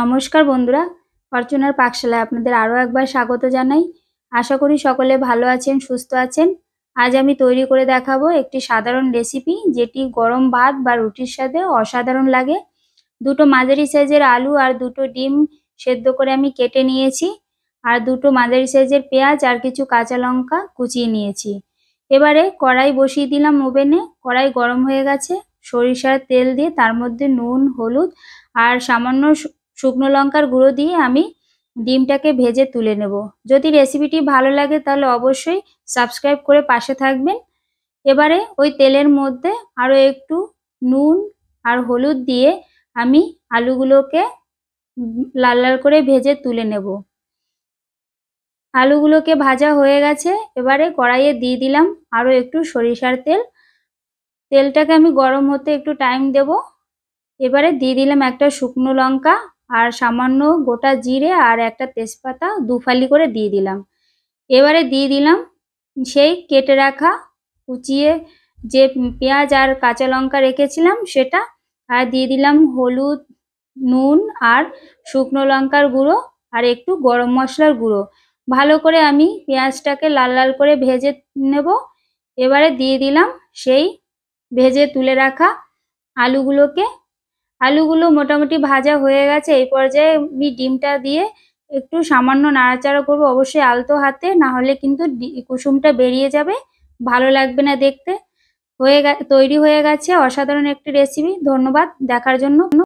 নমস্কার বন্ধুরা ফরচুনার পাকশালায় আপনাদের আরও একবার স্বাগত জানাই আশা করি সকলে ভালো আছেন সুস্থ আছেন আজ আমি তৈরি করে দেখাবো একটি সাধারণ রেসিপি যেটি গরম ভাত বা রুটির সাথে অসাধারণ লাগে দুটো মাঝারি সাইজের আলু আর দুটো ডিম সেদ্ধ করে আমি কেটে নিয়েছি আর দুটো মাঝারি সাইজের পেঁয়াজ আর কিছু কাঁচা লঙ্কা কুচিয়ে নিয়েছি এবারে কড়াই বসিয়ে দিলাম ওভেনে কড়াই গরম হয়ে গেছে সরিষার তেল দিয়ে তার মধ্যে নুন হলুদ আর সামান্য শুকনো লঙ্কার গুঁড়ো দিয়ে আমি ডিমটাকে ভেজে তুলে নেব যদি রেসিপিটি ভালো লাগে তাহলে অবশ্যই সাবস্ক্রাইব করে পাশে থাকবেন এবারে ওই তেলের মধ্যে আরও একটু নুন আর হলুদ দিয়ে আমি আলুগুলোকে লাল লাল করে ভেজে তুলে নেব আলুগুলোকে ভাজা হয়ে গেছে এবারে কড়াইয়ে দিয়ে দিলাম আরও একটু সরিষার তেল তেলটাকে আমি গরম হতে একটু টাইম দেব এবারে দিয়ে দিলাম একটা শুকনো লঙ্কা আর সামান্য গোটা জিরে আর একটা তেজপাতা দুফালি করে দিয়ে দিলাম এবারে দিয়ে দিলাম সেই কেটে রাখা কুচিয়ে যে পেঁয়াজ আর কাঁচা লঙ্কা রেখেছিলাম সেটা আর দিয়ে দিলাম হলুদ নুন আর শুকনো লঙ্কার গুঁড়ো আর একটু গরম মশলার গুঁড়ো ভালো করে আমি পেঁয়াজটাকে লাল লাল করে ভেজে নেব এবারে দিয়ে দিলাম সেই ভেজে তুলে রাখা আলুগুলোকে আলুগুলো মোটামুটি ভাজা হয়ে গেছে এই পর্যায়ে আমি ডিমটা দিয়ে একটু সামান্য নাড়াচাড়া করব অবশ্যই আলতো হাতে না হলে কিন্তু কুসুমটা বেরিয়ে যাবে ভালো লাগবে না দেখতে হয়ে তৈরি হয়ে গেছে অসাধারণ একটি রেসিপি ধন্যবাদ দেখার জন্য